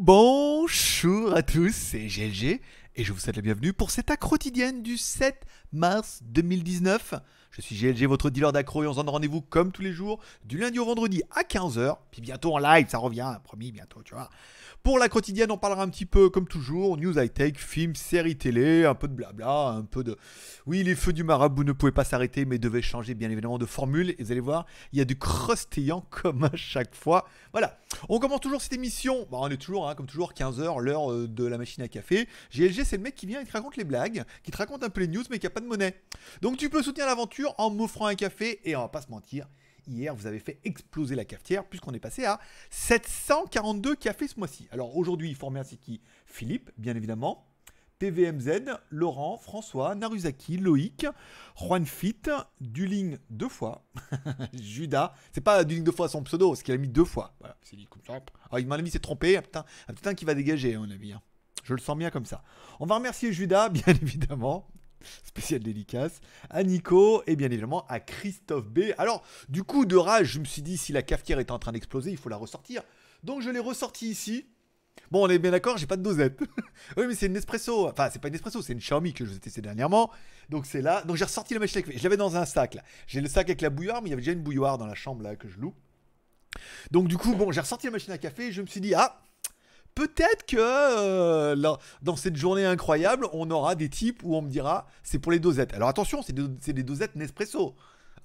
Bonjour à tous, c'est GLG et je vous souhaite la bienvenue pour cette accro quotidienne du 7 mars 2019. Je suis GLG, votre dealer d'accro, et on se donne rendez-vous comme tous les jours, du lundi au vendredi à 15h, puis bientôt en live, ça revient, promis, bientôt, tu vois. Pour la quotidienne, on parlera un petit peu, comme toujours, news high-tech, films, séries télé, un peu de blabla, un peu de... Oui, les feux du marabout ne pouvaient pas s'arrêter, mais devaient changer, bien évidemment, de formule. Et vous allez voir, il y a du croustillant comme à chaque fois. Voilà. On commence toujours cette émission. on est toujours, hein, comme toujours, 15h, l'heure euh, de la machine à café. GLG, c'est le mec qui vient et qui raconte les blagues, qui te raconte un peu les news, mais qui a pas de monnaie. Donc tu peux soutenir l'aventure en m'offrant un café et on va pas se mentir hier, vous avez fait exploser la cafetière puisqu'on est passé à 742 cafés ce mois-ci. Alors aujourd'hui, il faut remercier qui Philippe, bien évidemment. PVMZ, Laurent, François, Naruzaki, Loïc, Juan Fit, Duling deux fois, Judas, c'est pas Duling deux fois son pseudo, ce qu'il a mis deux fois. Ah, il m'a mis, s'est trompé, putain, qui va dégager, à mon avis. Hein. Je le sens bien comme ça. On va remercier Judas, bien évidemment. Spécial dédicace, à Nico et bien évidemment à Christophe B. Alors, du coup, de rage, je me suis dit, si la cafetière est en train d'exploser, il faut la ressortir. Donc, je l'ai ressortie ici. Bon, on est bien d'accord, j'ai pas de dosette. oui, mais c'est une espresso. Enfin, c'est pas une espresso, c'est une Xiaomi que je vous ai testé dernièrement. Donc, c'est là. Donc, j'ai ressorti la machine à café Je l'avais dans un sac là. J'ai le sac avec la bouilloire, mais il y avait déjà une bouilloire dans la chambre là que je loue. Donc, du coup, bon, j'ai ressorti la machine à café et je me suis dit, ah, peut-être que euh, dans cette journée incroyable, on aura des types où on me dira c'est pour les dosettes. Alors attention, c'est des, dosettes Nespresso.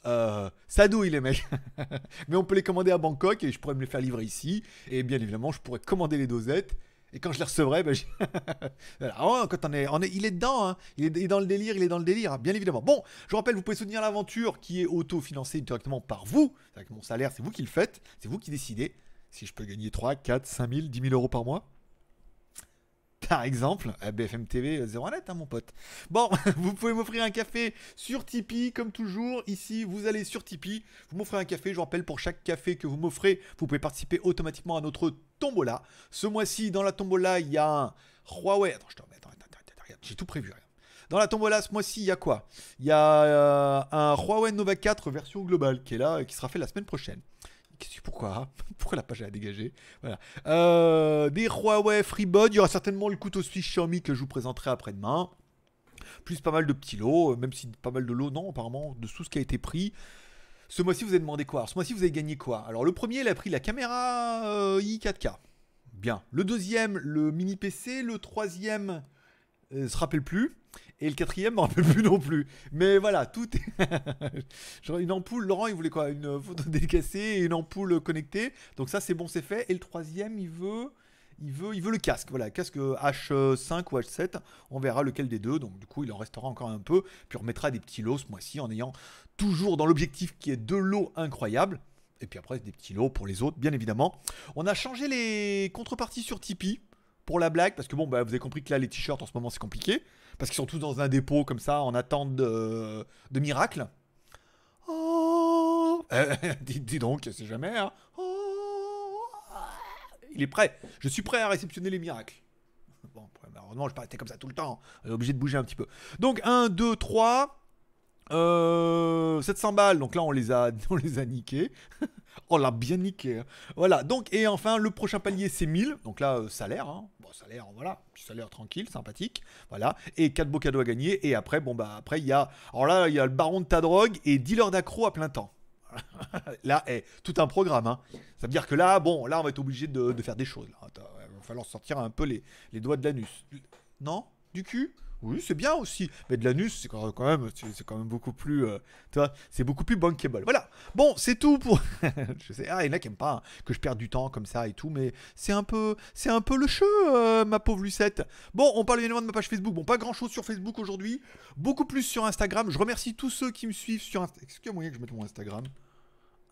Euh, ça douille les mecs. Mais on peut les commander à Bangkok et je pourrais me les faire livrer ici. Et bien évidemment, je pourrais commander les dosettes. Et quand je les recevrai, ben je... Oh, quand on est, on il est dedans, hein. il, est, dans le délire, il est dans le délire, bien évidemment. Bon, je vous rappelle, vous pouvez soutenir l'aventure qui est auto-financée directement par vous. Avec mon salaire, c'est vous qui le faites, c'est vous qui décidez. Si je peux gagner 3, 4, 5 000, 10 000 euros par mois, par exemple, BFM TV 0 net, hein, mon pote. Bon, vous pouvez m'offrir un café sur Tipeee, comme toujours. Ici, vous allez sur Tipeee, vous m'offrez un café. Je vous rappelle, pour chaque café que vous m'offrez, vous pouvez participer automatiquement à notre tombola. Ce mois-ci, dans la tombola, il y a un Huawei. Attends, attends, attends, attends, j'ai tout prévu, Dans la tombola, ce mois-ci, il y a quoi Il y a euh, un Huawei Nova 4 version globale qui est là, euh, qui sera fait la semaine prochaine pourquoi Pourquoi la page a dégagé Voilà. Euh, des Huawei FreeBud. Il y aura certainement le couteau Suisse Xiaomi que je vous présenterai après-demain. Plus pas mal de petits lots, euh, même si pas mal de lots, non, apparemment, de tout ce qui a été pris. Ce mois-ci, vous avez demandé quoi ce mois-ci, vous avez gagné quoi Alors, le premier, il a pris la caméra euh, i4K. Bien. Le deuxième, le mini PC. Le troisième, ne se rappelle plus. Et le quatrième, m'en rappelle plus non plus. Mais voilà, tout est. une ampoule, Laurent, il voulait quoi Une photo décassée et une ampoule connectée. Donc ça, c'est bon, c'est fait. Et le troisième, il veut. Il veut, il veut le casque, voilà, casque H5 ou H7, on verra lequel des deux, donc du coup il en restera encore un peu, puis on remettra des petits lots ce mois-ci en ayant toujours dans l'objectif qui est de l'eau incroyable, et puis après des petits lots pour les autres, bien évidemment. On a changé les contreparties sur Tipeee pour la blague, parce que bon, bah, vous avez compris que là, les t-shirts en ce moment, c'est compliqué, parce qu'ils sont tous dans un dépôt comme ça, en attente de, miracles. Oh. dis, donc, c'est jamais. Hein. Oh. Il est prêt. Je suis prêt à réceptionner les miracles. Bon, malheureusement, bah, je parlais comme ça tout le temps. Obligé de bouger un petit peu. Donc, 1, 2, 3. Euh, 700 balles, donc là on les a, on les a niqués. Oh, l'a bien niqué. Hein. Voilà, donc, et enfin, le prochain palier, c'est 1000. Donc là, euh, salaire. Hein. Bon, salaire, voilà. Salaire tranquille, sympathique. Voilà. Et 4 beaux cadeaux à gagner. Et après, bon, bah, après, il y a. Alors là, il y a le baron de ta drogue et dealer d'accro à plein temps. là, est eh, tout un programme. Hein. Ça veut dire que là, bon, là, on va être obligé de, faire des choses. Il va falloir sortir un peu les, les doigts de l'anus. Non Du cul oui, c'est bien aussi. Mais de l'anus, c'est quand même, c'est quand même beaucoup plus, euh, c'est beaucoup plus bankable. Voilà. Bon, c'est tout pour. je sais, ah, il y en a qui aiment pas hein, que je perde du temps comme ça et tout, mais c'est un peu, c'est un peu le jeu, euh, ma pauvre Lucette. Bon, on parle évidemment de ma page Facebook. Bon, pas grand chose sur Facebook aujourd'hui. Beaucoup plus sur Instagram. Je remercie tous ceux qui me suivent sur. Est-ce qu'il y a moyen que je mette mon Instagram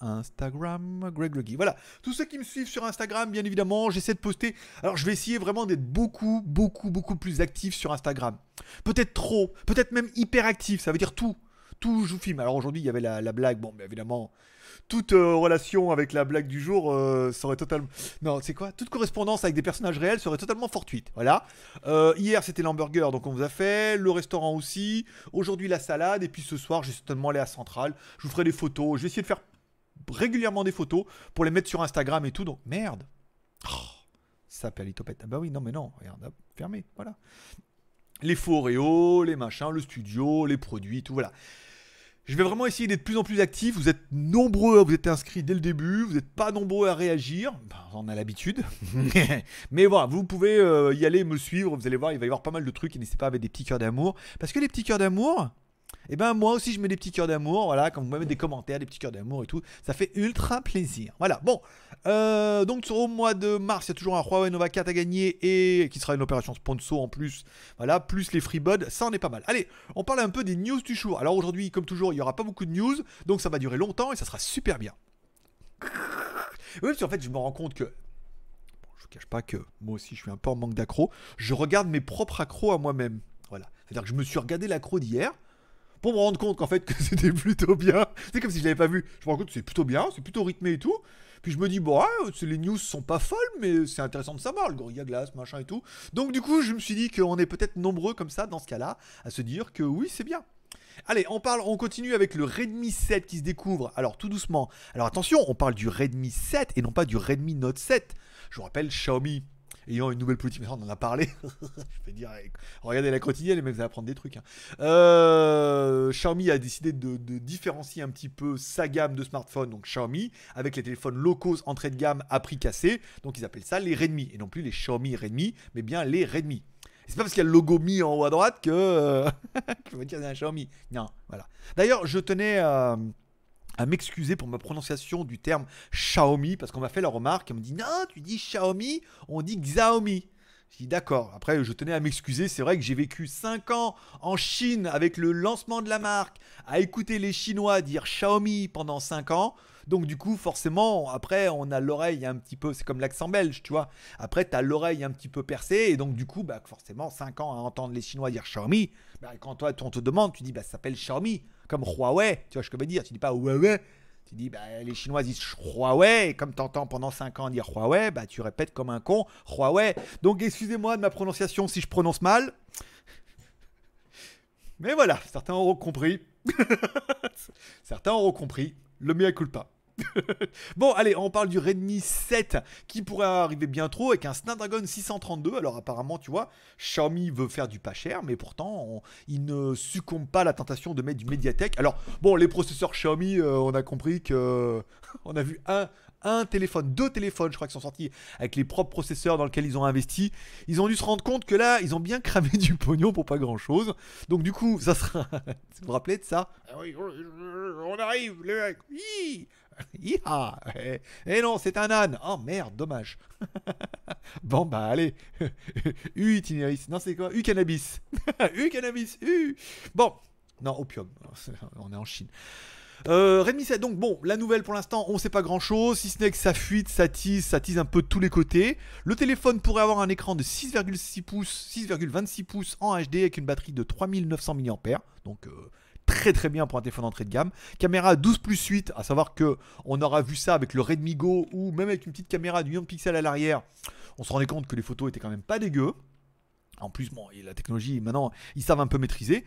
Instagram, Greg Ruggie. Voilà, tous ceux qui me suivent sur Instagram, bien évidemment, j'essaie de poster. Alors, je vais essayer vraiment d'être beaucoup, beaucoup, beaucoup plus actif sur Instagram. Peut-être trop, peut-être même hyper actif, ça veut dire tout. Tout, je vous filme. Alors aujourd'hui, il y avait la, blague. Bon, mais évidemment, toute euh, relation avec la blague du jour euh, serait totalement. Non, c'est quoi Toute correspondance avec des personnages réels serait totalement fortuite. Voilà. Euh, hier, c'était l'hamburger, donc on vous a fait. Le restaurant aussi. Aujourd'hui, la salade. Et puis ce soir, j'ai certainement allé à Centrale. Je vous ferai des photos. Je vais essayer de faire régulièrement des photos pour les mettre sur Instagram et tout. Donc merde. Oh, ça s'appelle l'itopette. Ah bah oui, non mais non, regarde, fermé, voilà. Les faux les machins, le studio, les produits, tout voilà. Je vais vraiment essayer d'être de plus en plus actif. Vous êtes nombreux vous êtes inscrits dès le début. Vous n'êtes pas nombreux à réagir. Ben, on a l'habitude. Mais voilà, vous pouvez euh, y aller, me suivre. Vous allez voir, il va y avoir pas mal de trucs. Et n'hésitez pas avec des petits cœurs d'amour. Parce que les petits cœurs d'amour, et eh ben moi aussi je mets des petits cœurs d'amour, voilà, quand vous mettez des commentaires, des petits cœurs d'amour et tout, ça fait ultra plaisir. Voilà, bon, euh, donc au mois de mars, il y a toujours un Huawei Nova 4 à gagner et qui sera une opération sponsor en plus, voilà, plus les FreeBuds, ça en est pas mal. Allez, on parle un peu des news du jour. Alors aujourd'hui, comme toujours, il n'y aura pas beaucoup de news, donc ça va durer longtemps et ça sera super bien. Oui, parce qu'en fait, je me rends compte que je vous cache pas que moi aussi je suis un peu en manque d'accro. Je regarde mes propres accros à moi-même. Voilà. C'est-à-dire que je me suis regardé l'accro d'hier pour me rendre compte qu'en fait que c'était plutôt bien. C'est comme si je l'avais pas vu. Je me rends compte que c'est plutôt bien, c'est plutôt rythmé et tout. Puis je me dis, bon, ah, les news sont pas folles, mais c'est intéressant de savoir, le Gorilla Glass, machin et tout. Donc du coup, je me suis dit qu'on est peut-être nombreux comme ça, dans ce cas-là, à se dire que oui, c'est bien. Allez, on parle, on continue avec le Redmi 7 qui se découvre. Alors tout doucement. Alors attention, on parle du Redmi 7 et non pas du Redmi Note 7. Je vous rappelle, Xiaomi ayant une nouvelle politique. on en a parlé. je vais dire, eh, regardez la quotidienne, les mecs, vous allez apprendre des trucs. Hein. Euh, Xiaomi a décidé de, différencier un petit peu sa gamme de smartphones, donc Xiaomi, avec les téléphones locaux, entrée de gamme à prix cassé. Donc ils appellent ça les Redmi, et non plus les Xiaomi Redmi, mais bien les Redmi. C'est pas parce qu'il y a le logo Mi en haut à droite que, je que je dire c'est un Xiaomi. Non, voilà. D'ailleurs, je tenais à m'excuser pour ma prononciation du terme Xiaomi parce qu'on m'a fait la remarque et on me dit non tu dis Xiaomi on dit Xiaomi je dis d'accord après je tenais à m'excuser c'est vrai que j'ai vécu 5 ans en Chine avec le lancement de la marque à écouter les chinois dire Xiaomi pendant 5 ans donc du coup forcément après on a l'oreille un petit peu c'est comme l'accent belge tu vois après tu as l'oreille un petit peu percée et donc du coup bah forcément 5 ans à entendre les chinois dire Xiaomi bah, quand toi on te demande tu dis bah ça s'appelle Xiaomi comme Huawei, tu vois ce que je veux dire, tu dis pas Huawei, tu dis, bah, les Chinois disent Huawei, et comme tu pendant 5 ans dire Huawei, bah, tu répètes comme un con Huawei. Donc excusez-moi de ma prononciation si je prononce mal. Mais voilà, certains auront compris. certains auront compris. Le mea culpa. bon, allez, on parle du Redmi 7 qui pourrait arriver bien trop avec un Snapdragon 632. Alors, apparemment, tu vois, Xiaomi veut faire du pas cher, mais pourtant, il ne succombe pas à la tentation de mettre du Mediatek. Alors, bon, les processeurs Xiaomi, euh, on a compris que. on a vu un, un téléphone, deux téléphones, je crois, qu'ils sont sortis avec les propres processeurs dans lesquels ils ont investi. Ils ont dû se rendre compte que là, ils ont bien cramé du pognon pour pas grand chose. Donc, du coup, ça sera. vous vous rappelez de ça ah On arrive, les mecs Iha eh, eh non, c'est un âne Oh merde, dommage Bon bah allez U itinéris, non c'est quoi U cannabis U cannabis U Bon Non, opium, on est en Chine. Euh, Redmi 7, donc bon, la nouvelle pour l'instant, on sait pas grand chose, si ce n'est que ça fuite, ça tease, ça tease un peu de tous les côtés. Le téléphone pourrait avoir un écran de 6,6 pouces, 6,26 pouces en HD avec une batterie de 3900 mAh, donc euh, très très bien pour un téléphone d'entrée de gamme. Caméra 12 plus 8, à savoir que on aura vu ça avec le Redmi Go ou même avec une petite caméra de million de à l'arrière. On se rendait compte que les photos étaient quand même pas dégueu. En plus, bon, et la technologie, maintenant, ils savent un peu maîtriser.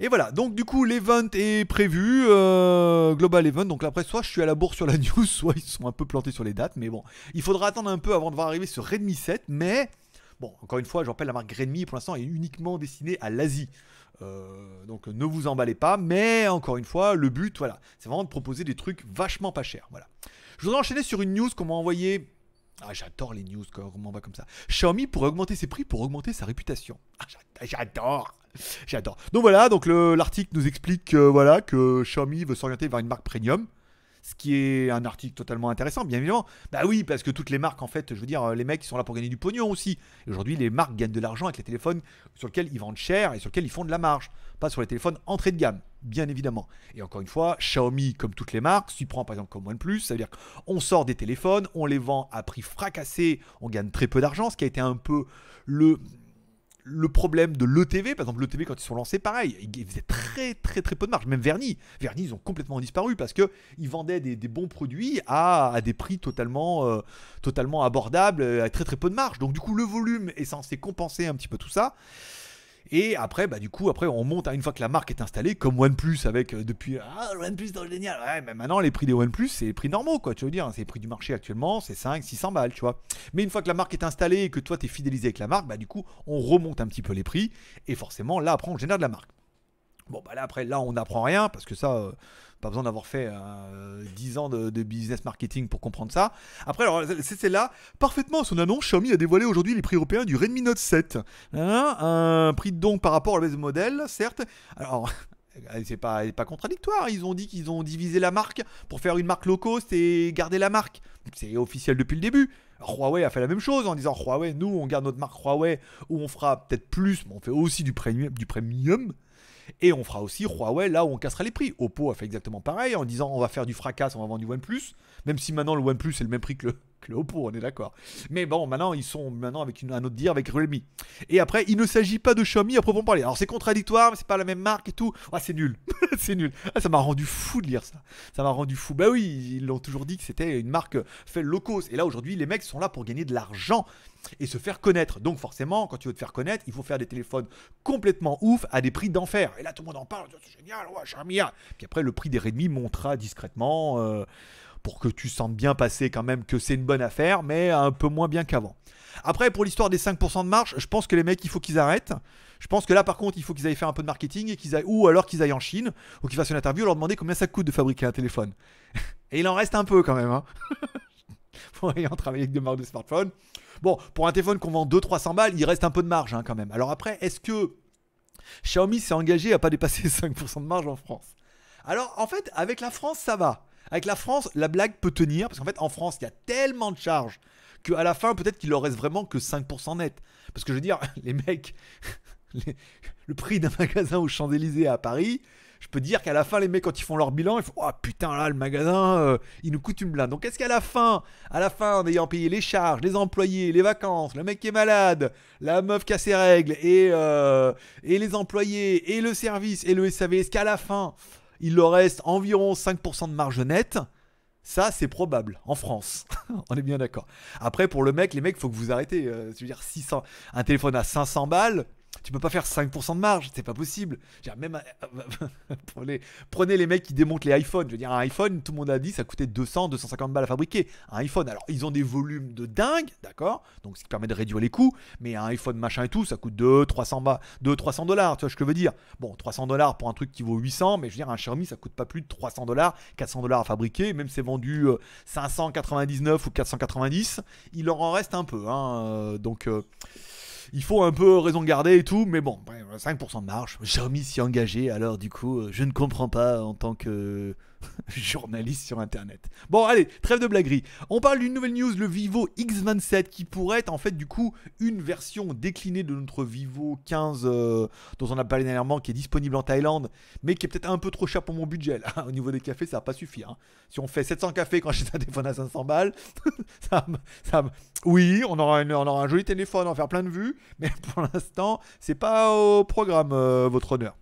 Et voilà, donc du coup, l'event est prévu, euh, Global Event. Donc après, soit je suis à la bourre sur la news, soit ils sont un peu plantés sur les dates. Mais bon, il faudra attendre un peu avant de voir arriver ce Redmi 7. Mais bon, encore une fois, je rappelle, la marque Redmi, pour l'instant, est uniquement destinée à l'Asie. Euh, donc ne vous emballez pas, mais encore une fois, le but, voilà, c'est vraiment de proposer des trucs vachement pas chers. Voilà. Je voudrais enchaîner sur une news qu'on m'a envoyée. Ah, j'adore les news quand on va comme ça. Xiaomi pourrait augmenter ses prix pour augmenter sa réputation. Ah, j'adore. J'adore. Donc voilà, donc l'article nous explique voilà que Xiaomi veut s'orienter vers une marque premium ce qui est un article totalement intéressant, bien évidemment. Bah oui, parce que toutes les marques, en fait, je veux dire, euh, les mecs, ils sont là pour gagner du pognon aussi. Aujourd'hui, les marques gagnent de l'argent avec les téléphones sur lesquels ils vendent cher et sur lesquels ils font de la marge, pas sur les téléphones entrée de gamme, bien évidemment. Et encore une fois, Xiaomi, comme toutes les marques, s'y prend par exemple comme plus. ça veut dire qu'on sort des téléphones, on les vend à prix fracassé, on gagne très peu d'argent, ce qui a été un peu le le problème de l'ETV, par exemple, l'ETV, quand ils sont lancés, pareil, ils faisaient très, très, très peu de marge. Même Vernis. Vernis, ils ont complètement disparu parce ils vendaient des, bons produits à, des prix totalement, euh, totalement abordables, euh, à très, très peu de marge. Donc, du coup, le volume est censé compenser un petit peu tout ça. Et après, bah, du coup, après, on monte hein, une fois que la marque est installée, comme OnePlus avec euh, depuis Ah, le OnePlus, c'est génial. Ouais, mais maintenant, les prix des OnePlus, c'est les prix normaux, quoi. Tu veux dire, c'est les prix du marché actuellement, c'est 5, 600 balles, tu vois. Mais une fois que la marque est installée et que toi, tu es fidélisé avec la marque, bah, du coup, on remonte un petit peu les prix. Et forcément, là, après, on génère de la marque. Bon, bah là, après, là, on n'apprend rien, parce que ça, euh, pas besoin d'avoir fait 10 euh, ans de, business marketing pour comprendre ça. Après, alors, c'est là, parfaitement, son annonce, Xiaomi a dévoilé aujourd'hui les prix européens du Redmi Note 7. un prix de don par rapport à la base modèle, certes. Alors, c'est pas, pas contradictoire. Ils ont dit qu'ils ont divisé la marque pour faire une marque low cost et garder la marque. C'est officiel depuis le début. Huawei a fait la même chose en disant Huawei, nous, on garde notre marque Huawei, où on fera peut-être plus, mais on fait aussi du, premium. Du premium et on fera aussi Huawei là où on cassera les prix. Oppo a fait exactement pareil en disant on va faire du fracas, on va vendre du OnePlus. Même si maintenant le OnePlus est le même prix que le, Cléopo, on est d'accord. Mais bon, maintenant, ils sont maintenant avec une, un autre dire, avec Realme. Et après, il ne s'agit pas de Xiaomi à proprement parler. Alors, c'est contradictoire, mais c'est pas la même marque et tout. Ah, c'est nul. c'est nul. Ah, ça m'a rendu fou de lire ça. Ça m'a rendu fou. Bah oui, ils l'ont toujours dit que c'était une marque fait low Et là, aujourd'hui, les mecs sont là pour gagner de l'argent et se faire connaître. Donc forcément, quand tu veux te faire connaître, il faut faire des téléphones complètement ouf à des prix d'enfer. Et là, tout le monde en parle, oh, c'est génial, ouais, Xiaomi. Puis après, le prix des Redmi montera discrètement. Euh, pour que tu sentes bien passer quand même que c'est une bonne affaire, mais un peu moins bien qu'avant. Après, pour l'histoire des 5% de marge, je pense que les mecs, il faut qu'ils arrêtent. Je pense que là, par contre, il faut qu'ils aillent faire un peu de marketing et qu'ils aillent, ou alors qu'ils aillent en Chine ou qu'ils fassent une interview leur demander combien ça coûte de fabriquer un téléphone. et il en reste un peu quand même. Hein. pour en travailler avec des marques de smartphone. Bon, pour un téléphone qu'on vend 200-300 balles, il reste un peu de marge hein, quand même. Alors après, est-ce que Xiaomi s'est engagé à pas dépasser 5% de marge en France Alors en fait, avec la France, ça va. Avec la France, la blague peut tenir, parce qu'en fait, en France, il y a tellement de charges qu'à la fin, peut-être qu'il leur reste vraiment que 5% net. Parce que je veux dire, les mecs, le prix d'un magasin aux Champs-Élysées à Paris, je peux dire qu'à la fin, les mecs, quand ils font leur bilan, ils font Oh putain, là, le magasin, euh, il nous coûte une blinde. Donc, est-ce qu'à la fin, à la fin, en ayant payé les charges, les employés, les vacances, le mec qui est malade, la meuf qui a ses règles, et, euh, et les employés, et le service, et le SAV, est-ce qu'à la fin, il leur reste environ 5% de marge nette. Ça, c'est probable en France. on est bien d'accord. Après, pour le mec, les mecs, il faut que vous arrêtez. Euh, je veux dire, un téléphone à 500 balles, tu peux pas faire 5% de marge, c'est pas possible. même euh, prenez les mecs qui démontent les iPhones. Je veux dire, un iPhone, tout le monde a dit, ça coûtait 200, 250 balles à fabriquer. Un iPhone, alors ils ont des volumes de dingue, d'accord Donc ce qui permet de réduire les coûts, mais un iPhone machin et tout, ça coûte 2, 300 balles, 2, 300 dollars, tu vois ce que je veux dire Bon, 300 dollars pour un truc qui vaut 800, mais je veux dire, un Xiaomi, ça coûte pas plus de 300 dollars, 400 dollars à fabriquer, même si c'est vendu 599 euh, ou 490, il leur en reste un peu, hein, euh, donc il faut un peu raison garder et tout, mais bon, 5% de marge. Jeremy s'y engagé, alors du coup, euh, je ne comprends pas en tant que journaliste sur Internet. Bon, allez, trêve de blaguerie. On parle d'une nouvelle news, le Vivo X27, qui pourrait être en fait du coup une version déclinée de notre Vivo 15 euh, dont on a parlé dernièrement, qui est disponible en Thaïlande, mais qui est peut-être un peu trop cher pour mon budget. Au niveau des cafés, ça va pas suffire. Hein. Si on fait 700 cafés quand j'achète un téléphone à 500 balles, oui, on aura, un joli téléphone, on va faire plein de vues, mais pour l'instant, c'est pas au programme, euh, votre honneur.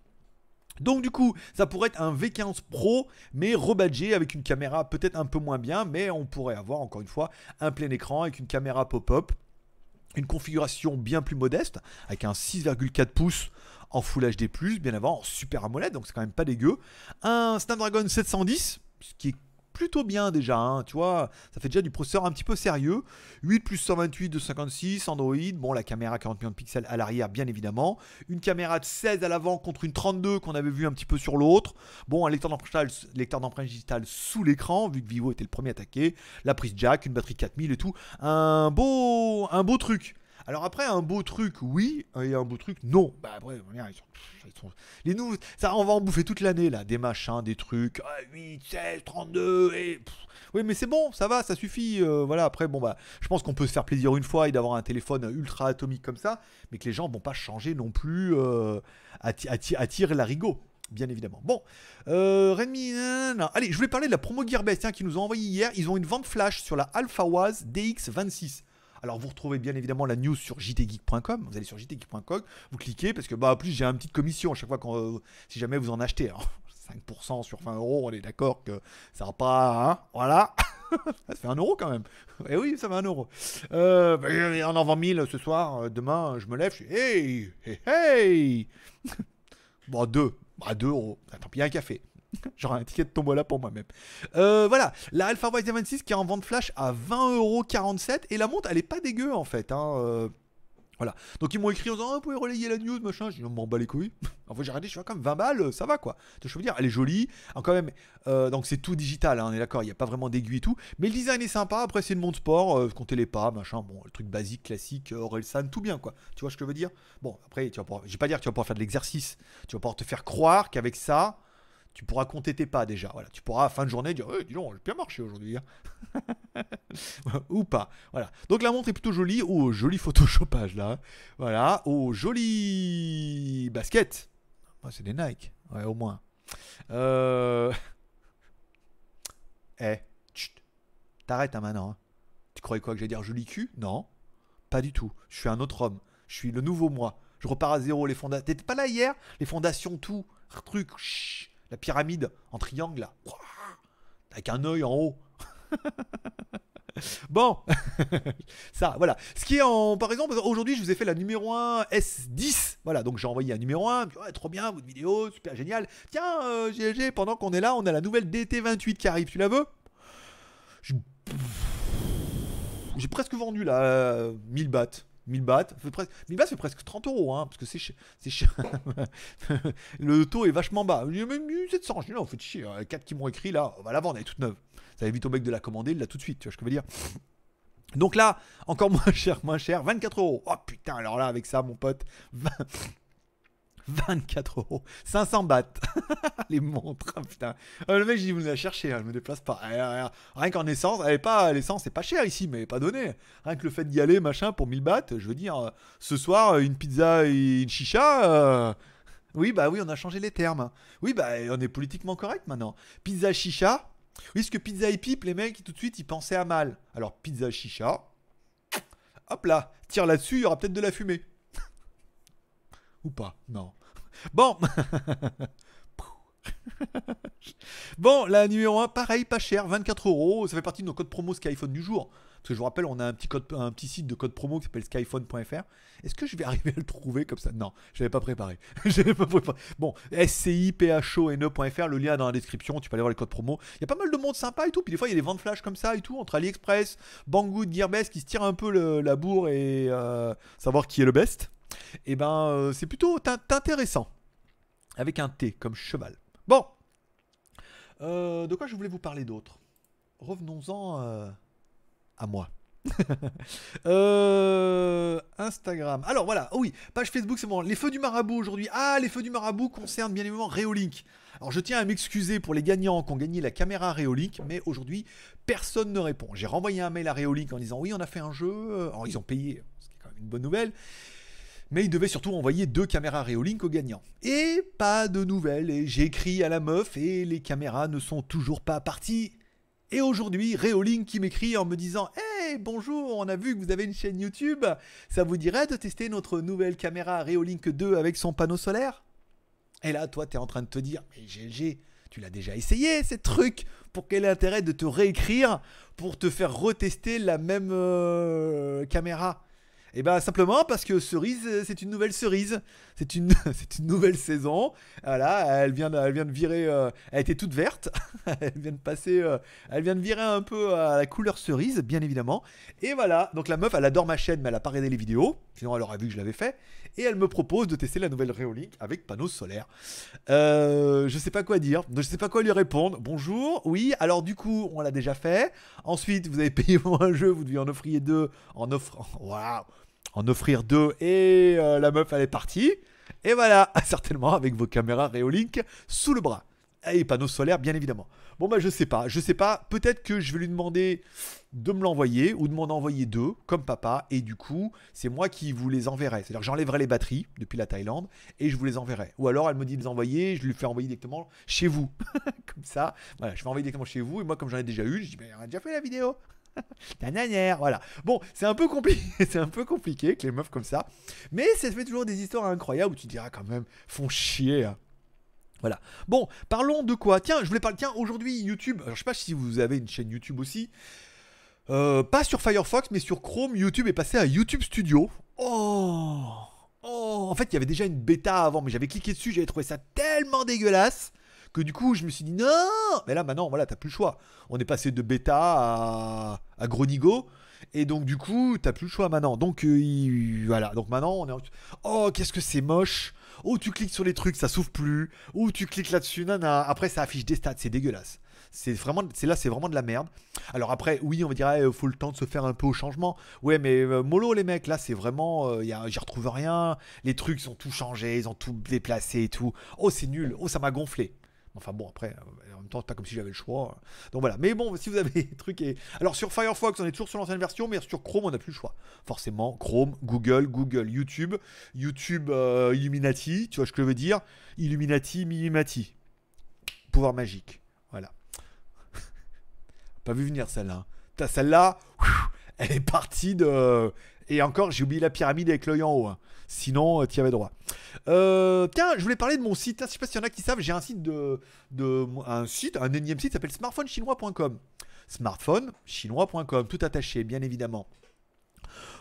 Donc du coup, ça pourrait être un V15 Pro, mais rebadgé avec une caméra peut-être un peu moins bien, mais on pourrait avoir encore une fois un plein écran avec une caméra pop-up, une configuration bien plus modeste, avec un 6,4 pouces en Full HD+, bien avant en Super AMOLED, donc c'est quand même pas dégueu. Un Snapdragon 710, ce qui est plutôt bien déjà, hein, tu vois, ça fait déjà du processeur un petit peu sérieux. 8 plus 128, de 56, Android, bon la caméra 40 millions de pixels à l'arrière bien évidemment, une caméra de 16 à l'avant contre une 32 qu'on avait vu un petit peu sur l'autre, bon un lecteur d'empreintes digitales sous l'écran vu que Vivo était le premier attaqué, la prise jack, une batterie 4000 et tout, un beau, un beau truc. Alors après, un beau truc, oui, hein, et un beau truc, non. Bah après, les ça, on va en bouffer toute l'année, là, des machins, des trucs, 8, 16, 32, et... oui, mais c'est bon, ça va, ça suffit, euh, voilà, après, bon, bah, je pense qu'on peut se faire plaisir une fois et d'avoir un téléphone ultra atomique comme ça, mais que les gens vont pas changer non plus à, euh, tirer bien évidemment. Bon, euh, Redmi, allez, je voulais parler de la promo Gearbest qui nous ont envoyé hier. Ils ont une vente flash sur la Alpha DX26. Alors vous retrouvez bien évidemment la news sur jtgeek.com. Vous allez sur jtgeek.com, vous cliquez parce que bah en plus j'ai une petite commission à chaque fois quand euh, si jamais vous en achetez. 5% hein. sur 20 euros, on est d'accord que ça va pas. Hein voilà. ça fait 1 euro quand même. Et eh oui, ça fait 1 euro. on euh, bah, en vend 1000 ce soir. Euh, demain, je me lève, je suis hey, hey, hey. bon, 2. Bah, 2 euros. Tant pis, un café j'aurais un ticket de tombola pour moi-même. Euh, voilà, la Alpha Watch 26 qui est en vente flash à 20,47€ et la montre elle est pas dégueu en fait. Hein, euh. Voilà. Donc ils m'ont écrit en disant, ah, vous pouvez relayer la news, machin. je dit, On m'en bat les couilles. En fait, j'ai regardé, je suis comme 20 balles, ça va quoi. Je peux dire, elle est jolie. quand même, euh, donc c'est tout digital, hein, on est d'accord, il n'y a pas vraiment d'aiguille et tout. Mais le design est sympa. Après, c'est une montre sport, compter comptez les pas, machin. Bon, le truc basique, classique, Orelsan, tout bien quoi. Tu vois ce que je veux dire Bon, après, tu vas je vais pas dire que tu vas pouvoir faire de l'exercice. Tu vas pouvoir te faire croire qu'avec ça, tu pourras compter tes pas déjà. Voilà, tu pourras à fin de journée dire, eh, dis donc, j'ai bien marché aujourd'hui. Hein. Ou pas. Voilà. Donc la montre est plutôt jolie. Oh, joli photoshopage là. Voilà. Oh, joli basket. c'est des Nike. Ouais, au moins. Euh... Eh, t'arrêtes hein, maintenant. Hein. Tu croyais quoi que j'allais dire joli cul Non, pas du tout. Je suis un autre homme. Je suis le nouveau moi. Je repars à zéro. Les fondations. T'étais pas là hier Les fondations, tout. Truc. Chut la pyramide en triangle, là. Avec un œil en haut. Bon, ça, voilà. Ce qui est en, par exemple, aujourd'hui, je vous ai fait la numéro 1 S10. Voilà, donc j'ai envoyé un numéro 1. trop bien, votre vidéo, super génial. Tiens, GLG, euh, pendant qu'on est là, on a la nouvelle DT28 qui arrive. Tu la veux J'ai presque vendu la euh, 1000 1000 bahts, fait presque, 1000 fait presque 30 euros, hein, parce que c'est cher. le taux est vachement bas. Je dis, mais 700, je dis, non, fait chier, 4 hein. qui m'ont écrit, là, on va la vendre, elle est toute neuve. Ça évite au mec de la commander, il l'a tout de suite, tu vois ce que je veux dire. Donc là, encore moins cher, moins cher, 24 euros. Oh putain, alors là, avec ça, mon pote, 24 euros. 500 bahts. les montres, hein, putain. Euh, le mec, je dis, vous la cherchez, hein, me déplace pas. Rien qu'en essence, elle est pas, l'essence, c'est pas cher ici, mais pas donné. Rien que le fait d'y aller, machin, pour 1000 bahts, je veux dire, euh, ce soir, euh, une pizza et une chicha, oui, bah oui, on a changé les termes. Oui, bah, on est politiquement correct maintenant. Pizza chicha. Oui, que pizza et pipe, les mecs, tout de suite, ils pensaient à mal. Alors, pizza chicha. Hop là, tire là-dessus, il y aura peut-être de la fumée. Ou pas, non. Bon. bon, la numéro 1, pareil, pas cher, 24 euros. Ça fait partie de nos codes promo Skyphone du jour. Parce que je vous rappelle, on a un petit, code, un petit site de code promo qui s'appelle skyphone.fr. Est-ce que je vais arriver à le trouver comme ça Non, je l'avais pas préparé. Bon, pas préparé. Bon, e le lien est dans la description, tu peux aller voir les codes promo. Il y a pas mal de monde sympa et tout. Puis des fois, il y a des ventes flash comme ça et tout, entre AliExpress, Banggood, Gearbest qui se tirent un peu la bourre et euh, savoir qui est le best et eh ben euh, c'est plutôt intéressant. Avec un T comme cheval. Bon. Euh, de quoi je voulais vous parler d'autre Revenons-en euh, à moi. Instagram. Alors voilà, ah oui, page Facebook, c'est bon. Les feux du marabout aujourd'hui. Ah, les feux du marabout concernent bien évidemment Réolink. Alors je tiens à m'excuser pour les gagnants qui ont gagné la caméra Réolink, mais aujourd'hui, personne ne répond. J'ai renvoyé un mail à Réolink en disant oui, on a fait un jeu. Alors ils ont payé, ce qui est quand même une bonne nouvelle mais il devait surtout envoyer deux caméras Reolink au gagnant. Et pas de nouvelles, et j'ai à la meuf, et les caméras ne sont toujours pas parties. Et aujourd'hui, Reolink qui m'écrit en me disant Hey, bonjour, on a vu que vous avez une chaîne YouTube, ça vous dirait de tester notre nouvelle caméra Reolink 2 avec son panneau solaire Et là, toi, t'es en train de te dire Mais GLG, tu l'as déjà essayé, ce truc. Pour quel intérêt de te réécrire pour te faire retester la même euh, caméra et eh bien, simplement parce que Cerise, euh, c'est une nouvelle cerise. C'est une, nouvelle saison. Voilà, elle vient, de, elle vient de virer. Euh, elle était toute verte. elle vient de passer. Euh, elle vient de virer un peu à la couleur cerise, bien évidemment. Et voilà. Donc la meuf, elle adore ma chaîne, mais elle a pas regardé les vidéos. Sinon, elle aurait vu que je l'avais fait et elle me propose de tester la nouvelle Reolink avec panneau solaire. Je euh, je sais pas quoi dire, je sais pas quoi lui répondre. Bonjour, oui, alors du coup, on l'a déjà fait. Ensuite, vous avez payé pour un jeu, vous deviez en offrir deux, en offrant, waouh, en offrir deux, et euh, la meuf elle est partie. Et voilà, certainement avec vos caméras Reolink sous le bras. Et panneaux solaire, bien évidemment. Bon bah je sais pas, je sais pas. Peut-être que je vais lui demander de me l'envoyer ou de m'en envoyer deux, comme papa. Et du coup, c'est moi qui vous les enverrai. C'est-à-dire j'enlèverai les batteries depuis la Thaïlande et je vous les enverrai. Ou alors elle me dit de les envoyer, je lui fais envoyer directement chez vous. comme ça, voilà, je vais envoyer directement chez vous. Et moi, comme j'en ai déjà eu, je dis, mais on a déjà fait la vidéo. Ta nanière, voilà. Bon, c'est un peu compliqué, c'est un peu compliqué que les meufs comme ça. Mais ça fait toujours des histoires incroyables où tu diras quand même, font chier. Hein. Voilà. Bon, parlons de quoi Tiens, je voulais parler. Tiens, aujourd'hui, YouTube. Alors, je sais pas si vous avez une chaîne YouTube aussi. Euh, pas sur Firefox, mais sur Chrome, YouTube est passé à YouTube Studio. Oh Oh En fait, il y avait déjà une bêta avant, mais j'avais cliqué dessus, j'avais trouvé ça tellement dégueulasse que du coup, je me suis dit non Mais là, maintenant, voilà, t'as plus le choix. On est passé de bêta à, à Gronigo. Et donc, du coup, t'as plus le choix maintenant. Donc, euh, voilà. Donc, maintenant, on est en... Oh, qu'est-ce que c'est moche Oh, tu cliques sur les trucs, ça s'ouvre plus. Oh, tu cliques là-dessus, Après, ça affiche des stats, c'est dégueulasse. C'est vraiment, c'est là, c'est vraiment de la merde. Alors après, oui, on va dire, eh, faut le temps de se faire un peu au changement. Ouais, mais euh, mollo les mecs, là, c'est vraiment, euh, j'y retrouve rien. Les trucs ils ont tout changé, ils ont tout déplacé et tout. Oh, c'est nul. Oh, ça m'a gonflé. Enfin bon, après, euh, en même temps, c'est pas comme si j'avais le choix. Donc voilà. Mais bon, si vous avez des Et... Alors sur Firefox, on est toujours sur l'ancienne version, mais sur Chrome, on n'a plus le choix. Forcément, Chrome, Google, Google, YouTube, YouTube euh, Illuminati, tu vois ce que je veux dire Illuminati, Minimati. Pouvoir magique. Voilà. pas vu venir celle-là. Celle-là, elle est partie de. Et encore, j'ai oublié la pyramide avec l'œil en haut. Hein. Sinon, euh, tu y avais droit. Euh, tiens, je voulais parler de mon site. Je Je sais pas s'il y en a qui savent, j'ai un site de, de, un site, un énième site s'appelle smartphonechinois.com. Smartphonechinois.com, tout attaché, bien évidemment.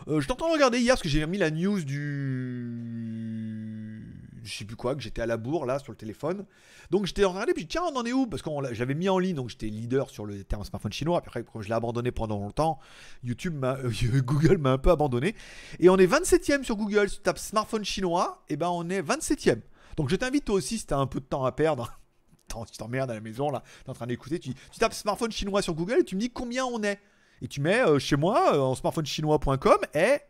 Euh, je t'entends regarder hier parce que j'ai mis la news du je sais plus quoi, que j'étais à la bourre là sur le téléphone. Donc j'étais en train regarder puis tiens, on en est où Parce que j'avais mis en ligne, donc j'étais leader sur le terme smartphone chinois. après, quand je l'ai abandonné pendant longtemps, YouTube euh, Google m'a un peu abandonné. Et on est 27 e sur Google. Si tu tapes smartphone chinois, et eh ben on est 27 e Donc je t'invite toi aussi si tu as un peu de temps à perdre. tu t'emmerdes à la maison là, es en train d'écouter, tu, tapes smartphone chinois sur Google et tu me dis combien on est. Et tu mets euh, chez moi euh, en smartphone et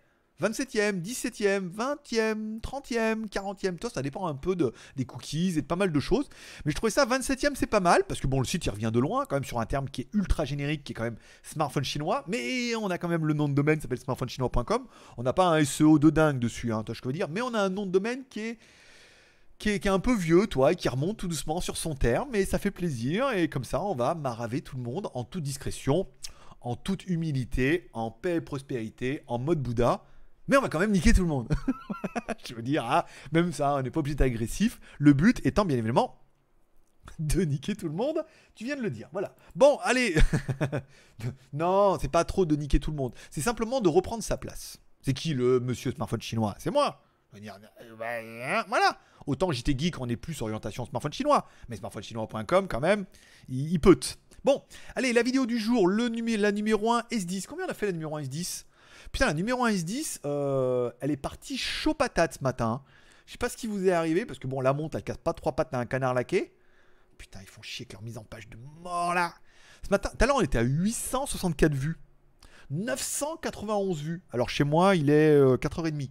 27e, 17e, 20e, 30e, 40e. Toi, ça dépend un peu de, des cookies et de pas mal de choses. Mais je trouvais ça 27e, c'est pas mal, parce que bon, le site, il revient de loin, quand même, sur un terme qui est ultra générique, qui est quand même smartphone chinois. Mais on a quand même le nom de domaine, ça s'appelle smartphonechinois.com. On n'a pas un SEO de dingue dessus, hein, toi, je peux dire. Mais on a un nom de domaine qui est qui est, qui est, un peu vieux, toi, et qui remonte tout doucement sur son terme, et ça fait plaisir, et comme ça, on va maraver tout le monde en toute discrétion, en toute humilité, en paix et prospérité, en mode Bouddha mais on va quand même niquer tout le monde. je veux dire, ah, même ça, on n'est pas obligé d'être agressif. Le but étant bien évidemment de niquer tout le monde, tu viens de le dire, voilà. Bon, allez, non, c'est pas trop de niquer tout le monde, c'est simplement de reprendre sa place. C'est qui le monsieur smartphone chinois C'est moi. Euh, bah, hein, voilà. Autant j'étais Geek, on est plus orientation smartphone chinois, mais smartphonechinois.com quand même, il, peut. Bon, allez, la vidéo du jour, le la numéro 1 S10. Combien on a fait la numéro 1 S10 Putain, la numéro 1 S10, euh, elle est partie chaud patate ce matin. Je sais pas ce qui vous est arrivé, parce que bon, la montre, elle casse pas trois pattes à un canard laqué. Putain, ils font chier avec leur mise en page de mort là. Ce matin, tout à l'heure, on était à 864 vues. 991 vues. Alors chez moi, il est 4h30. Euh,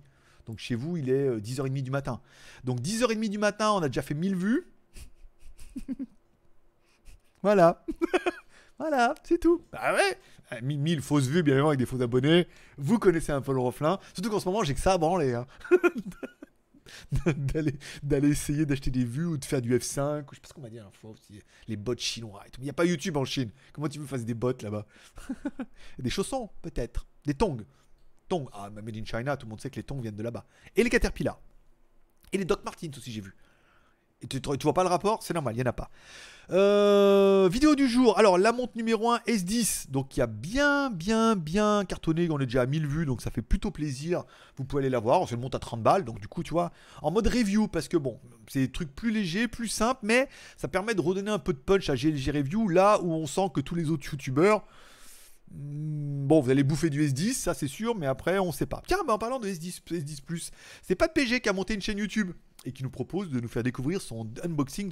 Donc chez vous, il est 10h30 euh, du matin. Donc 10h30 du matin, on a déjà fait 1000 vues. voilà. voilà, c'est tout. Ah ouais ah, mille fausses vues, bien évidemment, avec des faux abonnés. Vous connaissez un peu le reflin. Surtout qu'en ce moment, j'ai que ça à branler. Hein. d'aller, d'aller essayer d'acheter des vues ou de faire du F5 ou je sais pas ce qu'on m'a dit les bottes chinoises, Il n'y a pas YouTube en Chine. Comment tu veux faire des bottes là-bas Des chaussons peut-être, des tongs. Tongs, ah, made in China, tout le monde sait que les tongs viennent de là-bas. Et les caterpillars. Et les Doc Martens aussi, j'ai vu. Et tu, vois pas le rapport C'est normal, il y en a pas. Euh, vidéo du jour. Alors, la montre numéro 1, S10. Donc, il y a bien, bien, bien cartonné. On est déjà à 1000 vues, donc ça fait plutôt plaisir. Vous pouvez aller la voir. On se le monte à 30 balles. Donc, du coup, tu vois, en mode review, parce que bon, c'est des trucs plus légers, plus simples, mais ça permet de redonner un peu de punch à GLG Review, là où on sent que tous les autres youtubeurs. Hmm, bon, vous allez bouffer du S10, ça c'est sûr, mais après on sait pas. Tiens, mais bah, en parlant de S10, S10 c'est pas de PG qui a monté une chaîne YouTube et qui nous propose de nous faire découvrir son unboxing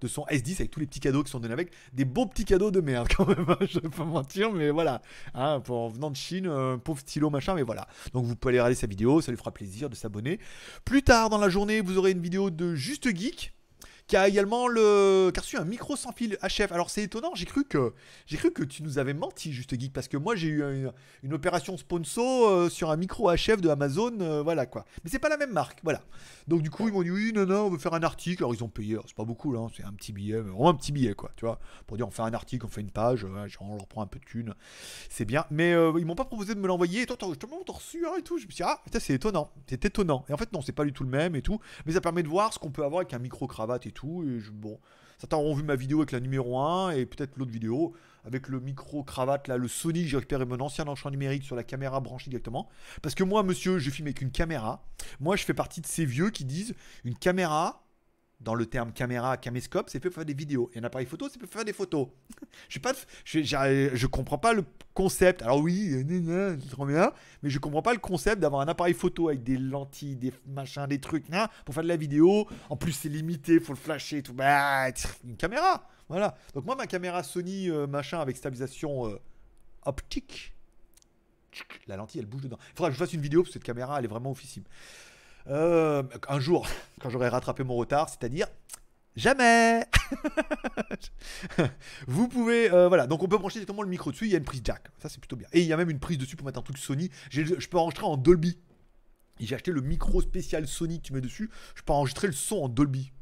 de son, S10 avec tous les petits cadeaux qui sont donnés avec. Des beaux petits cadeaux de merde quand même, Je hein, je vais pas mentir, mais voilà. Hein, pour, en venant de Chine, euh, pauvre stylo, machin, mais voilà. Donc vous pouvez aller regarder sa vidéo, ça lui fera plaisir de s'abonner. Plus tard dans la journée, vous aurez une vidéo de Juste Geek qui a également le, qui reçu un micro sans fil HF. Alors c'est étonnant, j'ai cru que j'ai cru que tu nous avais menti, juste geek, parce que moi j'ai eu une, opération sponsor euh, sur un micro HF de Amazon, euh, voilà quoi. Mais c'est pas la même marque, voilà. Donc du coup ils m'ont dit oui, non, non, on veut faire un article. Alors ils ont payé, c'est pas beaucoup là, hein, c'est un petit billet, vraiment un petit billet quoi, tu vois, pour dire on fait un article, on fait une page, genre, on leur prend un peu de thune, c'est bien. Mais euh, ils m'ont pas proposé de me l'envoyer. Et toi, je reçu hein, et tout. Je me suis dit, ah, c'est étonnant, c'est étonnant. Et en fait non, c'est pas du tout le même et tout, mais ça permet de voir ce qu'on peut avoir avec un micro cravate et tout. Et bon, certains auront vu ma vidéo avec la numéro 1 et peut-être l'autre vidéo avec le micro-cravate, là, le Sony, j'ai récupéré mon ancien enchant numérique sur la caméra branchée directement. Parce que moi, monsieur, je filme avec une caméra. Moi, je fais partie de ces vieux qui disent une caméra, dans le terme caméra, caméscope, c'est pour faire des vidéos. Et un appareil photo, c'est pour faire des photos. Euh, je ne comprends pas le concept. Alors oui, euh, c'est trop bien, mais je comprends pas le concept d'avoir un appareil photo avec des lentilles, des machins, des trucs, pour faire de la vidéo. En plus, c'est limité, faut le flasher, et tout. Bah, une caméra. Voilà. Donc moi, ma caméra Sony, euh, machin, avec stabilisation optique, la lentille, elle bouge dedans. Il faudra que je fasse une vidéo, parce que cette caméra, elle est vraiment officielle. Euh, un jour, quand j'aurai rattrapé mon retard, c'est-à-dire jamais. vous pouvez, euh, voilà, donc on peut brancher directement le micro dessus. Il y a une prise jack, ça c'est plutôt bien. Et il y a même une prise dessus pour mettre un truc Sony. Je peux enregistrer en Dolby. J'ai acheté le micro spécial Sony que tu mets dessus. Je peux enregistrer le son en Dolby.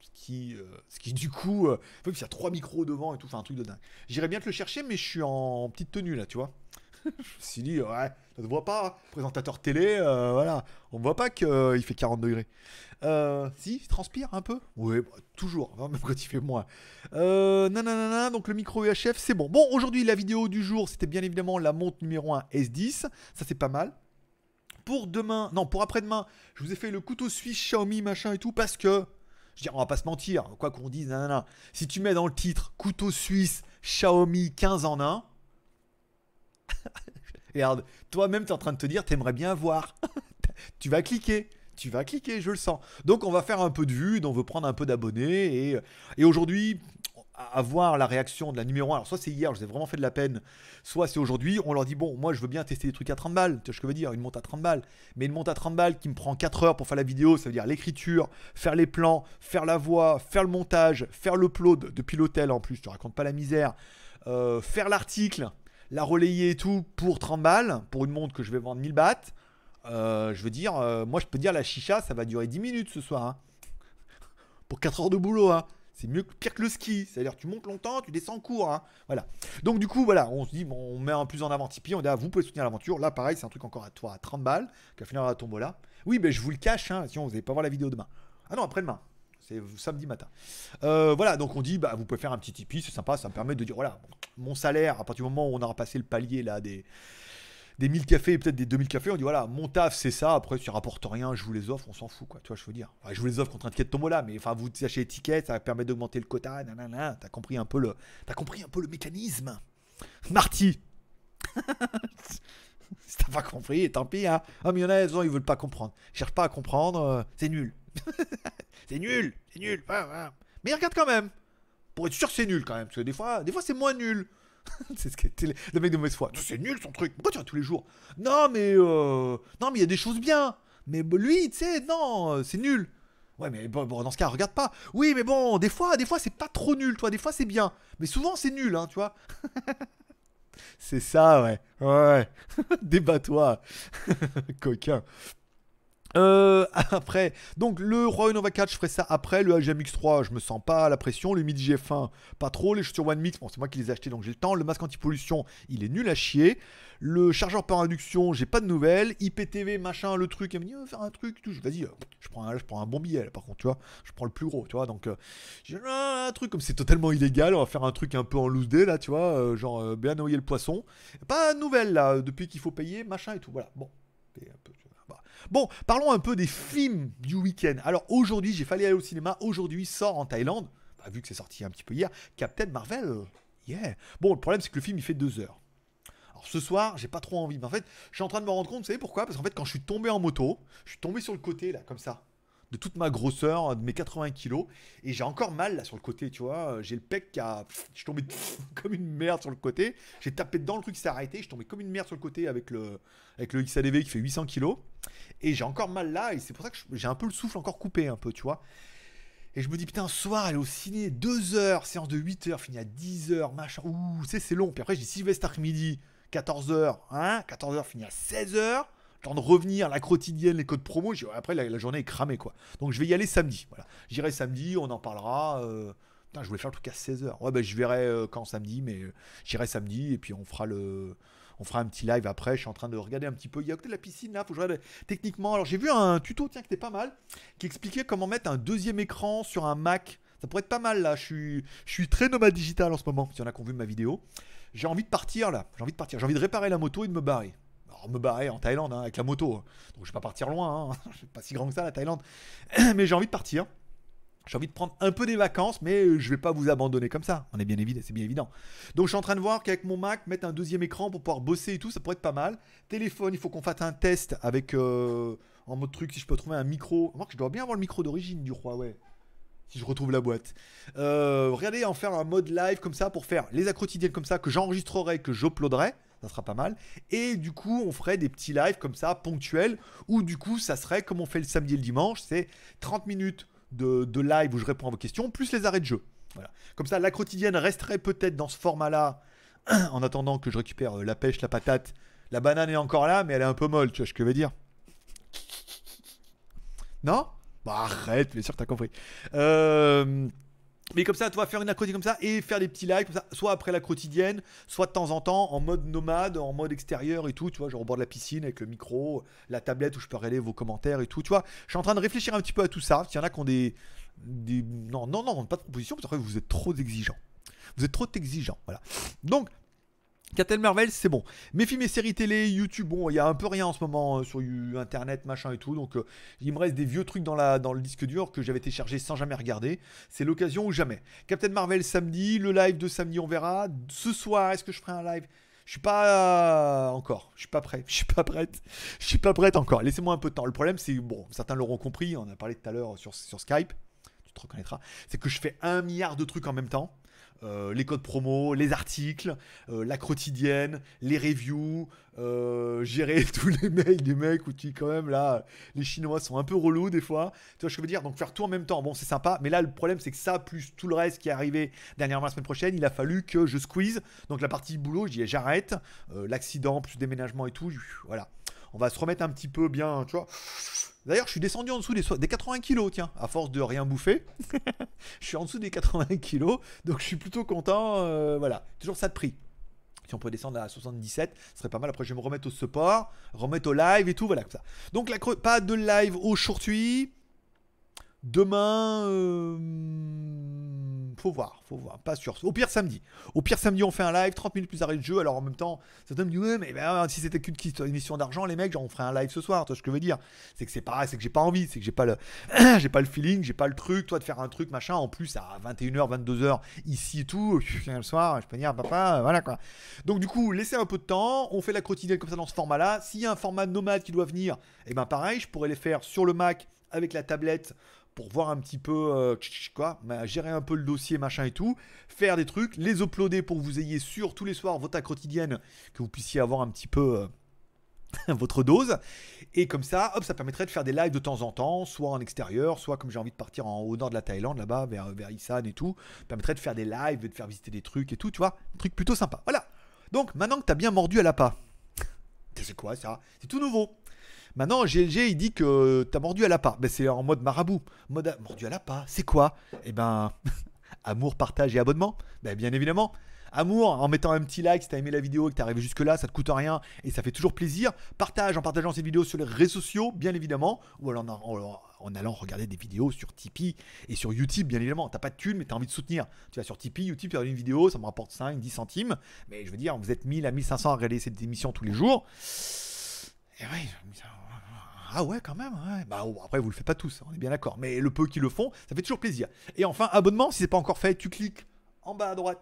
Ce qui, euh, qui du coup, euh, que y a trois micros devant et tout, enfin un truc de dingue. J'irais bien te le chercher, mais je suis en petite tenue là, tu vois. je me suis dit, ouais, ça te voit pas, présentateur télé, euh, voilà, on ne voit pas qu'il euh, fait 40 degrés. Euh, si, il transpire un peu Oui, bah, toujours, hein, même quand il fait moins. nanana, donc le micro UHF, e c'est bon. Bon, aujourd'hui, la vidéo du jour, c'était bien évidemment la montre numéro 1 S10, ça c'est pas mal. Pour demain, non, pour après-demain, je vous ai fait le couteau suisse Xiaomi, machin et tout, parce que, je veux dire, on va pas se mentir, quoi qu'on dise, nanana, si tu mets dans le titre couteau suisse Xiaomi 15 en 1, Regarde, toi-même, tu es en train de te dire, t'aimerais bien voir. tu vas cliquer. Tu vas cliquer, je le sens. Donc, on va faire un peu de vues, on veut prendre un peu d'abonnés. Et, aujourd'hui, avoir la réaction de la numéro 1. Alors, soit c'est hier, je vous ai vraiment fait de la peine, soit c'est aujourd'hui. On leur dit Bon, moi je veux bien tester des trucs à 30 balles. Tu vois ce que je veux dire Une monte à 30 balles. Mais une monte à 30 balles qui me prend 4 heures pour faire la vidéo, ça veut dire l'écriture, faire les plans, faire la voix, faire le montage, faire le l'upload depuis l'hôtel en plus. Tu racontes pas la misère. Euh, faire l'article, la relayer et tout pour 30 balles, pour une montre que je vais vendre 1000 bahts, euh, je veux dire, euh, moi je peux dire la chicha, ça va durer 10 minutes ce soir. Hein. Pour 4 heures de boulot, hein. c'est mieux pire que le ski. C'est-à-dire tu montes longtemps, tu descends court. Hein. Voilà. Donc du coup, voilà, on se dit, bon, on met un plus en avant Tipeee, on dit, ah, vous pouvez soutenir l'aventure. Là, pareil, c'est un truc encore à toi à 30 balles, qu'à finir à la tombola. Oui, mais je vous le cache, hein, si on vous n'allez pas voir la vidéo demain. Ah non, après-demain. C'est samedi matin. Euh, voilà, donc on dit, bah, vous pouvez faire un petit tipi, c'est sympa, ça me permet de dire, voilà, mon salaire, à partir du moment où on aura passé le palier là des, des 1000 cafés peut-être des 2000 cafés, on dit, voilà, mon taf, c'est ça, après, tu ça rapporte rien, je vous les offre, on s'en fout, quoi, tu vois, je veux dire. je vous les offre contre un ticket de là, mais enfin, vous sachez étiquette, ça permet d'augmenter le quota, nanana, t'as compris un peu le, t'as compris un peu le mécanisme. Marty si t'as pas compris, tant pis. Hein. Ah, mais il y en a, ils veulent pas comprendre. Ils pas à comprendre. Euh, c'est nul. c'est nul. C'est nul. Mais regarde quand même. Pour être sûr, c'est nul quand même. Parce que des fois, des fois c'est moins nul. c'est ce que... le mec de mauvaise foi. C'est nul son truc. Pourquoi tu vois tous les jours Non, mais euh, non, mais il y a des choses bien. Mais lui, tu sais, non, euh, c'est nul. Ouais, mais bon, bon, dans ce cas, regarde pas. Oui, mais bon, des fois, des fois, c'est pas trop nul, toi. Des fois, c'est bien. Mais souvent, c'est nul, hein, tu vois. C'est ça, ouais. Ouais. Débat-toi, coquin. Euh, après, donc le Roi Nova 4, je ferai ça après. Le HMX 3, je me sens pas à la pression. Le Midi GF1, pas trop. Les chaussures One Mix, bon, c'est moi qui les ai achetées, donc j'ai le temps. Le masque anti-pollution, il est nul à chier. Le chargeur par induction, j'ai pas de nouvelles. IPTV, machin, le truc. Elle me dit, va oh, faire un truc, Vas-y, euh, je, prends un, je prends un bon billet là, par contre, tu vois. Je prends le plus gros, tu vois. Donc, euh, j'ai ah, un truc comme c'est totalement illégal. On va faire un truc un peu en loose day là, tu vois. Euh, genre, bien noyer le poisson. Pas de nouvelles là, depuis qu'il faut payer, machin et tout. Voilà, bon. Bon, parlons un peu des films du week-end. Alors aujourd'hui, j'ai fallu aller au cinéma. Aujourd'hui sort en Thaïlande, vu que c'est sorti un petit peu hier, Captain Marvel. Yeah. Bon, le problème c'est que le film il fait deux heures. Alors ce soir, j'ai pas trop envie. Mais en fait, je suis en train de me rendre compte, vous savez pourquoi Parce qu'en fait, quand je suis tombé en moto, je suis tombé sur le côté là, comme ça de toute ma grosseur, de mes 80 kilos. Et j'ai encore mal là sur le côté, tu vois. J'ai le pec qui a. Je suis tombé comme une merde sur le côté. J'ai tapé dedans, le truc s'est arrêté. Je suis tombé comme une merde sur le côté avec le, avec le XADV qui fait 800 kilos. Et j'ai encore mal là. Et c'est pour ça que j'ai un peu le souffle encore coupé, un peu, tu vois. Et je me dis, putain, soir, aller au ciné, 2 heures, séance de 8 heures, fini à 10 heures, machin. Ouh, c'est long. Puis après, j'ai Sylvestre midi, 14 heures, hein, 14 heures, fini à 16 heures temps de revenir, la quotidienne, les codes promo, après la, journée est cramée quoi. Donc je vais y aller samedi. Voilà. J'irai samedi, on en parlera. Euh, je voulais faire le truc à 16h. Ouais, bah, je verrai euh, quand samedi, mais euh, j'irai samedi et puis on fera le. On fera un petit live après. Je suis en train de regarder un petit peu. Il y a côté de la piscine là. Faut que je regarde techniquement. Alors j'ai vu un tuto, tiens, qui était pas mal, qui expliquait comment mettre un deuxième écran sur un Mac. Ça pourrait être pas mal là. Je suis, je suis très nomade digital en ce moment. si y a qui ont vu ma vidéo, j'ai envie de partir là. J'ai envie de partir. J'ai envie de réparer la moto et de me barrer. Alors, me barrer en Thaïlande hein, avec la moto. Donc, je vais pas partir loin. Hein. je suis pas si grand que ça, la Thaïlande. Mais j'ai envie de partir. J'ai envie de prendre un peu des vacances, mais euh, je vais pas vous abandonner comme ça. On est bien évident, c'est bien évident. Donc je suis en train de voir qu'avec mon Mac, mettre un deuxième écran pour pouvoir bosser et tout, ça pourrait être pas mal. Téléphone, il faut qu'on fasse un test avec euh, en mode truc si je peux trouver un micro. Moi, je dois bien avoir le micro d'origine du Huawei. Si je retrouve la boîte. Euh, regardez, en faire un mode live comme ça pour faire les accrotidiennes comme ça que j'enregistrerai, que j'uploaderai ça sera pas mal. Et du coup, on ferait des petits lives comme ça, ponctuels, où du coup, ça serait comme on fait le samedi et le dimanche, c'est 30 minutes de, live où je réponds à vos questions, plus les arrêts de jeu. Voilà. Comme ça, la quotidienne resterait peut-être dans ce format-là, en attendant que je récupère euh, la pêche, la patate. La banane est encore là, mais elle est un peu molle, tu vois ce que je veux dire. Non Bah arrête, bien sûr que t'as compris. Euh... Mais comme ça, tu vas faire une acrotique comme ça et faire des petits likes comme ça, soit après la quotidienne, soit de temps en temps, en mode nomade, en mode extérieur et tout, tu vois, genre au bord de la piscine avec le micro, la tablette où je peux regarder vos commentaires et tout, tu vois. Je suis en train de réfléchir un petit peu à tout ça. S'il y en a qui ont des. des... Non, non, non, pas de proposition, parce que vous êtes trop exigeants Vous êtes trop exigeant, voilà. Donc, Captain Marvel, c'est bon. Mes films et séries télé, YouTube, bon, il y a un peu rien en ce moment euh, sur Internet, machin et tout. Donc, euh, il me reste des vieux trucs dans, le disque dur que j'avais téléchargé sans jamais regarder. C'est l'occasion ou jamais. Captain Marvel samedi, le live de samedi, on verra. Ce soir, est-ce que je ferai un live je suis pas euh, encore, je suis pas prêt, je suis pas prête, je suis pas prête encore. Laissez-moi un peu de temps. Le problème, c'est bon, certains l'auront compris, on a parlé tout à l'heure sur, sur Skype, tu te reconnaîtras, c'est que je fais un milliard de trucs en même temps euh, les codes promo, les articles, euh, la quotidienne, les reviews, euh, gérer tous les mails des mecs où tu quand même là, les Chinois sont un peu relous des fois. Tu vois ce que je veux dire Donc faire tout en même temps, bon c'est sympa, mais là le problème c'est que ça plus tout le reste qui est arrivé dernièrement la semaine prochaine, il a fallu que je squeeze. Donc la partie boulot, j'y ai j'arrête, l'accident plus déménagement et tout, voilà on va se remettre un petit peu bien, tu vois. D'ailleurs, je suis descendu en dessous des, 80 kilos, tiens, à force de rien bouffer. je suis en dessous des 80 kilos, donc je suis plutôt content. Euh, voilà, toujours ça de prix. Si on peut descendre à 77, ce serait pas mal. Après, je vais me remettre au support, remettre au live et tout, voilà, ça. Donc, la pas de live aujourd'hui. Demain, euh, faut voir, faut voir, pas sûr. Au pire samedi. Au pire samedi, on fait un live, 30 minutes plus arrêt de jeu. Alors en même temps, certains me disent ouais, mais ben, si c'était qu'une émission d'argent, les mecs, genre, on ferait un live ce soir. Toi, ce que je veux dire, c'est que c'est pas, c'est que j'ai pas envie, c'est que j'ai pas le, j'ai pas le feeling, j'ai pas le truc. Toi de faire un truc machin. En plus à 21h, 22h ici et tout, le soir, je peux dire papa, voilà quoi. Donc du coup, laissez un peu de temps. On fait la quotidienne comme ça dans ce format-là. S'il y a un format nomade qui doit venir, et eh ben pareil, je pourrais les faire sur le Mac avec la tablette pour voir un petit peu euh, quoi, gérer un peu le dossier machin et tout, faire des trucs, les uploader pour que vous ayez sur tous les soirs votre quotidienne, que vous puissiez avoir un petit peu euh, votre dose. Et comme ça, hop, ça permettrait de faire des lives de temps en temps, soit en extérieur, soit comme j'ai envie de partir en, haut nord de la Thaïlande, là-bas, vers, vers Isan et tout, permettrait de faire des lives, de faire visiter des trucs et tout, tu vois, un truc plutôt sympa. Voilà. Donc maintenant que t'as bien mordu à l'appât, c'est quoi ça C'est tout nouveau. Maintenant, GLG, il dit que t'as mordu à la part mais ben, c'est en mode marabout. Mode à... Ah, mordu à la part c'est quoi Eh ben, amour, partage et abonnement. Ben, bien évidemment. Amour, en mettant un petit like si t'as aimé la vidéo et que t'es arrivé jusque-là, ça te coûte rien et ça fait toujours plaisir. Partage en partageant cette vidéo sur les réseaux sociaux, bien évidemment, ou alors en, allant regarder des vidéos sur Tipeee et sur YouTube, bien évidemment. T'as pas de thunes mais t'as envie de soutenir. Tu vas sur Tipeee, YouTube, tu une vidéo, ça me rapporte 5, 10 centimes. Mais je veux dire, vous êtes 1000 à 1500 à regarder cette émission tous les jours. Eh ah ouais, quand même. Hein, bah, après, vous le faites pas tous, hein, on est bien d'accord. Mais le peu qui le font, ça fait toujours plaisir. Et enfin, abonnement, si c'est pas encore fait, tu cliques en bas à droite.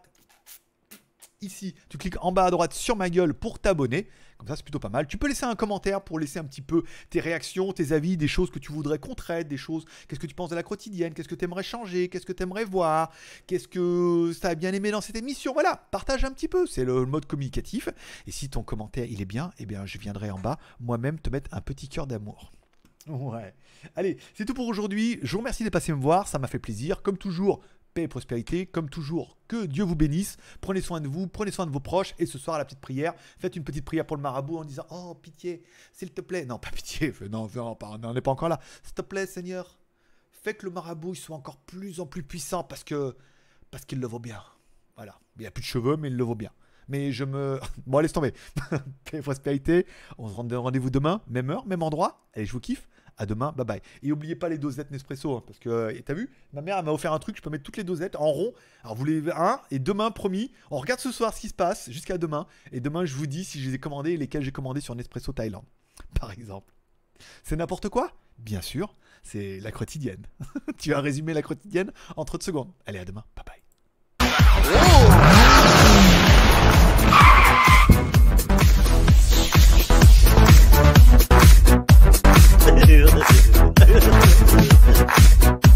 Ici, tu cliques en bas à droite sur ma gueule pour t'abonner. Comme ça, c'est plutôt pas mal. Tu peux laisser un commentaire pour laisser un petit peu tes réactions, tes avis, des choses que tu voudrais qu'on traite, des choses, qu'est-ce que tu penses de la quotidienne, qu'est-ce que tu aimerais changer, qu'est-ce que tu aimerais voir, qu'est-ce que ça a bien aimé dans cette émission. Voilà, partage un petit peu, c'est le mode communicatif. Et si ton commentaire, il est bien, eh bien, je viendrai en bas moi-même te mettre un petit cœur d'amour. Ouais. Allez, c'est tout pour aujourd'hui. Je vous remercie de passer me voir, ça m'a fait plaisir. Comme toujours, paix et prospérité. Comme toujours, que Dieu vous bénisse. Prenez soin de vous, prenez soin de vos proches. Et ce soir, à la petite prière, faites une petite prière pour le marabout en disant Oh, pitié, s'il te plaît. Non, pas pitié, non, on n'est pas encore là. S'il te plaît, Seigneur, fais que le marabout soit encore plus en plus puissant parce que parce qu'il le vaut bien. Voilà. Il a plus de cheveux, mais il le vaut bien. Mais je me. Bon, laisse tomber. paix et prospérité. On se rend rendez-vous demain, même heure, même endroit. Allez, je vous kiffe à demain, bye bye. Et n'oubliez pas les dosettes Nespresso, hein, parce que t'as vu, ma mère m'a offert un truc, je peux mettre toutes les dosettes en rond. Alors vous les un, et demain, promis, on regarde ce soir ce qui se passe jusqu'à demain. Et demain, je vous dis si je les ai commandés et lesquels j'ai commandés sur Nespresso Thaïlande, par exemple. C'est n'importe quoi Bien sûr, c'est la quotidienne. tu as résumé la quotidienne en deux secondes. Allez, à demain, bye bye. do.